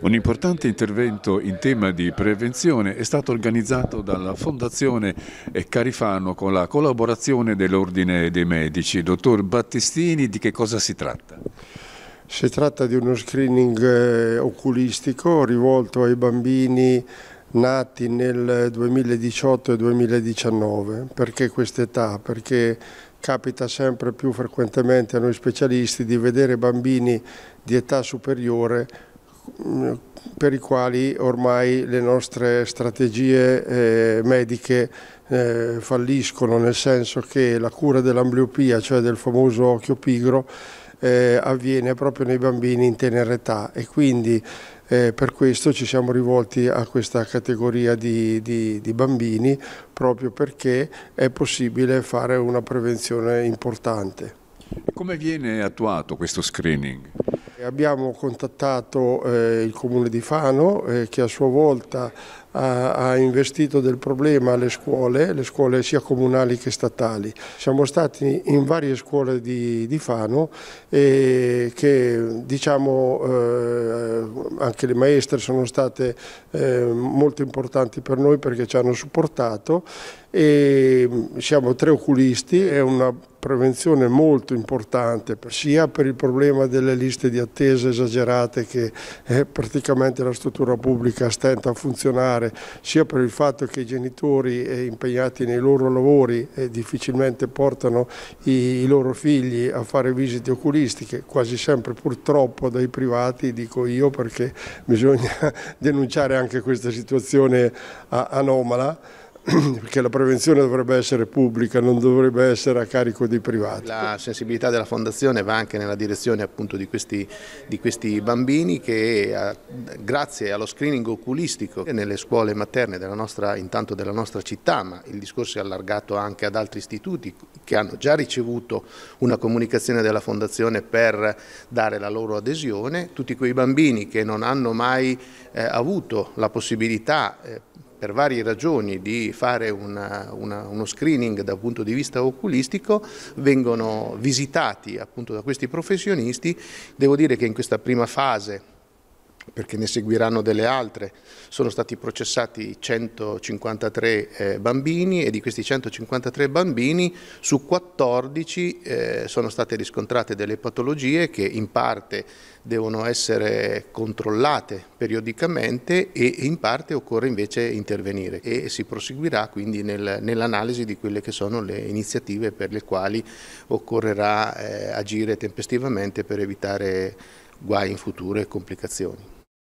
Un importante intervento in tema di prevenzione è stato organizzato dalla Fondazione Carifano con la collaborazione dell'Ordine dei Medici. Dottor Battistini, di che cosa si tratta? Si tratta di uno screening eh, oculistico rivolto ai bambini nati nel 2018 e 2019. Perché quest'età? Perché capita sempre più frequentemente a noi specialisti di vedere bambini di età superiore per i quali ormai le nostre strategie eh, mediche eh, falliscono, nel senso che la cura dell'ambliopia, cioè del famoso occhio pigro, eh, avviene proprio nei bambini in tenera età e quindi eh, per questo ci siamo rivolti a questa categoria di, di, di, bambini proprio perché è possibile fare una prevenzione importante. Come viene attuato questo screening? Abbiamo contattato eh, il comune di Fano eh, che a sua volta ha, investito del problema alle scuole, le scuole sia comunali che statali. Siamo stati in varie scuole di, di Fano e che diciamo eh, anche le maestre sono state eh, molto importanti per noi perché ci hanno supportato e siamo tre oculisti, è una prevenzione molto importante sia per il problema delle liste di attesa esagerate che eh, praticamente la struttura pubblica stenta a funzionare fare, sia per il fatto che i genitori eh, impegnati nei loro lavori eh, difficilmente portano i loro figli a fare visite oculistiche, quasi sempre purtroppo dai privati, dico io, perché bisogna denunciare anche questa situazione anomala. perché la prevenzione dovrebbe essere pubblica, non dovrebbe essere a carico dei privati. La sensibilità della Fondazione va anche nella direzione appunto di questi, di questi bambini che eh, grazie allo screening oculistico nelle scuole materne della nostra, intanto della nostra città, ma il discorso è allargato anche ad altri istituti che hanno già ricevuto una comunicazione della Fondazione per dare la loro adesione, tutti quei bambini che non hanno mai eh, avuto la possibilità eh, per varie ragioni di fare una, una, uno screening dal punto di vista oculistico vengono visitati appunto da questi professionisti. Devo dire che in questa prima fase perché ne seguiranno delle altre. Sono stati processati 153 eh, bambini e di questi 153 bambini su 14 eh, sono state riscontrate delle patologie che in parte devono essere controllate periodicamente e in parte occorre invece intervenire e si proseguirà quindi nel, nell'analisi di quelle che sono le iniziative per le quali occorrerà eh, agire tempestivamente per evitare guai in futuro e complicazioni.